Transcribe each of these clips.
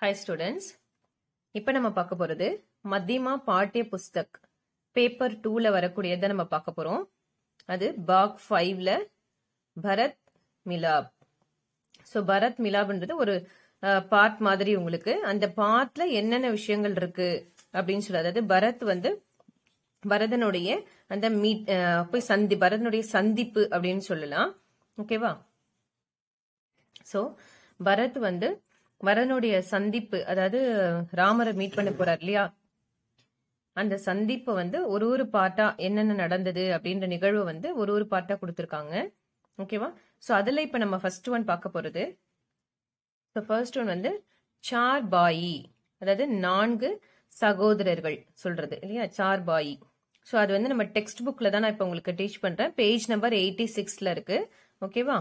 hi students இப்போ நம்ம பார்க்க போகிறது மத்தியமா பாட்டிய புஸ்தக் பேப்பர் டூவில் வரக்கூடியதை நம்ம பார்க்க போகிறோம் அது பாக் ஃபைவ்ல பரத் மிலாப் ஸோ பரத் மிலாப்ன்றது ஒரு பார்ட் மாதிரி உங்களுக்கு அந்த பார்ட்ல என்னென்ன விஷயங்கள் இருக்கு அப்படின்னு சொல்லி அதாவது பரத் வந்து பரதனுடைய அந்த மீட் போய் சந்தி பரதனுடைய சந்திப்பு அப்படின்னு சொல்லலாம் ஓகேவா ஸோ பரத் வந்து வரனுடைய சந்திப்பு அதாவது ராமரை மீட் பண்ண போறார் இல்லையா அந்த சந்திப்பு வந்து ஒரு ஒரு பாட்டா என்னென்ன நடந்தது அப்படின்ற நிகழ்வு வந்து ஒரு ஒரு பாட்டா கொடுத்துருக்காங்க ஓகேவா ஸோ அதுல இப்ப நம்ம ஃபர்ஸ்ட் ஒன் பார்க்க போறது இப்போ ஃபர்ஸ்ட் ஒன் வந்து சார் பாயி அதாவது நான்கு சகோதரர்கள் சொல்றது இல்லையா சார் பாயி ஸோ அது வந்து நம்ம டெக்ஸ்ட் புக்கில் தான் நான் இப்போ உங்களுக்கு டீச் பண்ணுறேன் பேஜ் நம்பர் எயிட்டி சிக்ஸில் இருக்கு ஓகேவா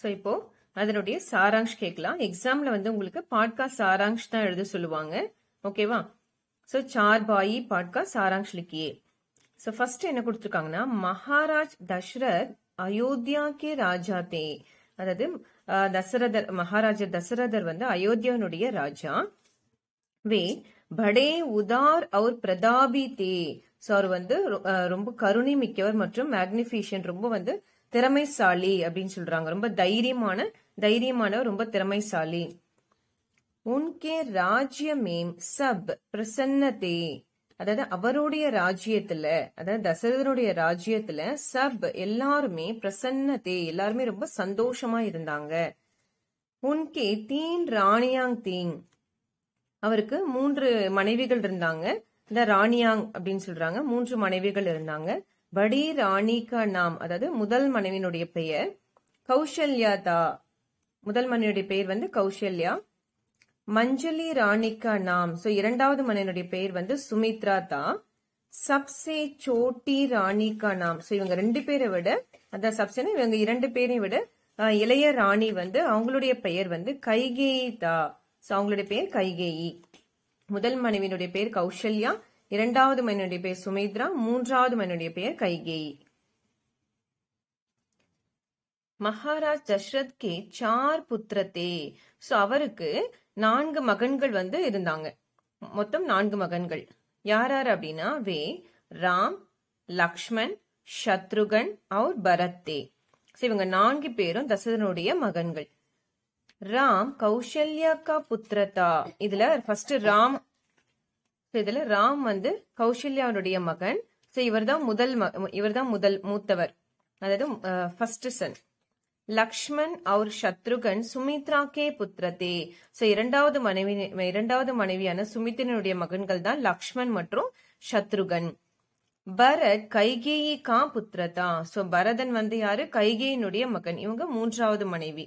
ஸோ இப்போது அதனுடைய சாராங்ஷ் கேட்கலாம் எக்ஸாம்ல வந்து உங்களுக்கு பாட்கா சாராங்ஷ் தான் எழுத சொல்லுவாங்க ஓகேவா ஸோ சார்பாயி பாட்கா சாராங்ஷ் லிக்கியே ஸோ ஃபர்ஸ்ட் என்ன கொடுத்துருக்காங்கன்னா மகாராஜ் தஷ்ரத் அயோத்தியா கே ராஜா தே அதாவது தசரதர் மகாராஜா தசரதர் வந்து அயோத்தியனுடைய ராஜா வே படே உதார் அவர் பிரதாபி தே சோ அவர் வந்து ரொம்ப கருணை மிக்கவர் மற்றும் மேக்னிபிஷியன் ரொம்ப வந்து திறமைசாலி அப்படின்னு சொல்றாங்க ரொம்ப தைரியமான தைரியமானவர் ரொம்ப திறமைசாலி உன்கே ராஜ்யமே சப் பிரசன்னதே அதாவது அவருடைய ராஜ்யத்துல அதாவது தசரதனுடைய ராஜ்யத்துல சப் எல்லாருமே பிரசன்னதே எல்லாருமே ரொம்ப சந்தோஷமா இருந்தாங்க உன்கே தீன் ராணியாங் தீங் அவருக்கு மூன்று மனைவிகள் இருந்தாங்க இந்த ராணியாங் அப்படின்னு சொல்றாங்க மூன்று மனைவிகள் இருந்தாங்க படி ராணிகா நாம் அதாவது முதல் மனைவியினுடைய பெயர் கௌசல்யா தா முதல் மனைவியுடைய பெயர் வந்து கௌசல்யா மஞ்சலி ராணிகா நாம் சோ இரண்டாவது மனைவியுடைய பெயர் வந்து சுமித்ரா தா சப்சே சோட்டி ராணிகா நாம் சோ இவங்க ரெண்டு பேரை விட அதான் சப்சேனா இவங்க இரண்டு பேரையும் விட இளைய ராணி வந்து அவங்களுடைய பெயர் வந்து கைகேயி தா சோ அவங்களுடைய பெயர் கைகேயி முதல் மனைவியினுடைய பெயர் கௌசல்யா இரண்டாவது மனிதனுடைய பெயர் சுமித்ரா மூன்றாவது மனிதனுடைய பெயர் கைகேயி மகாராஜ் தஷ்ரத் கே சார் புத்திரத்தே சோ அவருக்கு நான்கு மகன்கள் வந்து இருந்தாங்க மொத்தம் நான்கு மகன்கள் யார் யார் அப்படின்னா வே ராம் லக்ஷ்மண் சத்ருகன் அவர் பரத்தே இவங்க நான்கு பேரும் தசரனுடைய மகன்கள் ராம் கௌசல்யா கா புத்திரதா இதுல ஃபர்ஸ்ட் ராம் இதுல ராம் வந்து கௌசல்யாவுடைய மகன் ஸோ இவர் தான் முதல் இவர் தான் முதல் மூத்தவர் அதாவது ஃபர்ஸ்ட் சன் லக்ஷ்மண் அவர் சத்ருகன் சுமித்ராக்கே புத்திரதே சோ இரண்டாவது மனைவி இரண்டாவது மனைவியான சுமித்ரனுடைய மகன்கள் தான் லக்ஷ்மண் மற்றும் சத்ருகன் பரத் கைகேயி கா புத்திரதா சோ பரதன் வந்து யாரு கைகேயினுடைய மகன் இவங்க மூன்றாவது மனைவி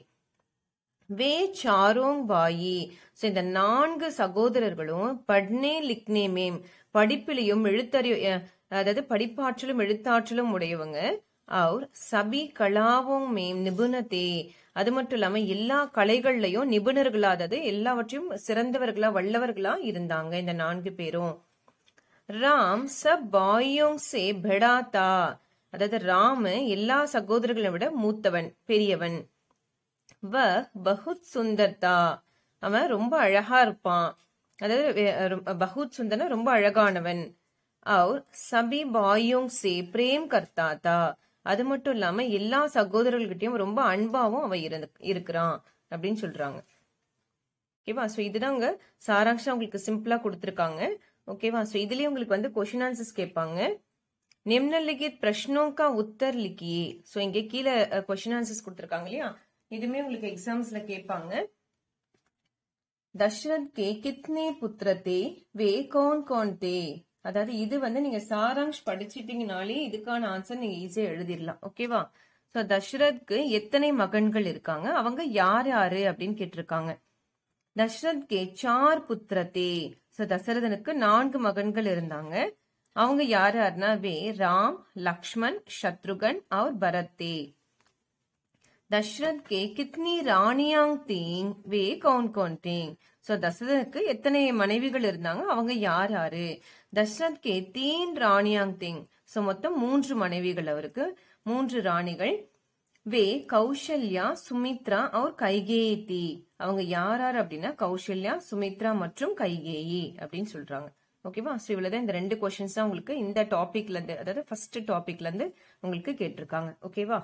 வே சாரோங் வாயி ஸோ இந்த நான்கு சகோதரர்களும் பட்னே மேம் படிப்பிலையும் எழுத்தறிவு அதாவது படிப்பாற்றலும் எழுத்தாற்றலும் உடையவங்க அவர் சபி கலாவோங் மேம் நிபுணதே அது மட்டும் இல்லாம எல்லா கலைகள்லயும் நிபுணர்களா அதாவது எல்லாவற்றையும் சிறந்தவர்களா வல்லவர்களா இருந்தாங்க இந்த நான்கு பேரும் ராம் ச பாயோங் சே பெடாதா அதாவது ராம எல்லா சகோதரர்களை விட மூத்தவன் பெரியவன் வ பகுத் சுந்தர்தா அவன் ரொம்ப அழகா இருப்பான் அதாவது பகுத் சுந்தர்னா ரொம்ப அழகானவன் அவர் சபி பாயும் சே பிரேம் கர்த்தாத்தா அது மட்டும் இல்லாம எல்லா சகோதரர்கிட்டையும் ரொம்ப அன்பாவும் அவன் இருந்து இருக்கிறான் அப்படின்னு சொல்றாங்க ஓகேவா ஸோ இதுதான் இதுதாங்க சாராம்சம் உங்களுக்கு சிம்பிளா கொடுத்துருக்காங்க ஓகேவா ஸோ இதுலயே உங்களுக்கு வந்து கொஷின் ஆன்சர்ஸ் கேட்பாங்க நிம்னலிகித் பிரஷ்னோங்கா உத்தர் லிக்கியே ஸோ இங்கே கீழே கொஷின் ஆன்சர்ஸ் கொடுத்துருக்காங்க இல்லையா இதுமே உங்களுக்கு எக்ஸாம்ஸ்ல கேட்பாங்க தஷ்ரத் கே கித்னே புத்திரத்தே வே கோன் கோன் தே அதாவது இது வந்து நீங்க சாராங்ஷ் படிச்சிட்டீங்கனாலே இதுக்கான ஆன்சர் நீங்க ஈஸியா எழுதிடலாம் ஓகேவா ஸோ தஷ்ரத்க்கு எத்தனை மகன்கள் இருக்காங்க அவங்க யார் யாரு அப்படின்னு கேட்டிருக்காங்க தஷ்ரத் கே சார் புத்திரத்தே ஸோ தசரதனுக்கு நான்கு மகன்கள் இருந்தாங்க அவங்க யார் யாருன்னா வே ராம் லக்ஷ்மண் சத்ருகன் அவர் பரத்தே தஷ்ரத் கே கித்னி ராணியாங் தீங் வே கவுன் கவுன் தீங் சோ தசரதுக்கு எத்தனை மனைவிகள் இருந்தாங்க அவங்க யார் யாரு தஷ்ரத் கே தீன் ராணியாங் தீங் சோ மொத்தம் மூன்று மனைவிகள் அவருக்கு மூன்று ராணிகள் வே கௌசல்யா சுமித்ரா அவர் கைகேயி தி அவங்க யார் யார் அப்படின்னா கௌசல்யா சுமித்ரா மற்றும் கைகேயி அப்படின்னு சொல்றாங்க ஓகேவா ஸோ இவ்வளோதான் இந்த ரெண்டு கொஷின்ஸ் தான் உங்களுக்கு இந்த இருந்து அதாவது ஃபர்ஸ்ட் இருந்து உங்களுக்கு கேட்டிருக்காங்க ஓகேவா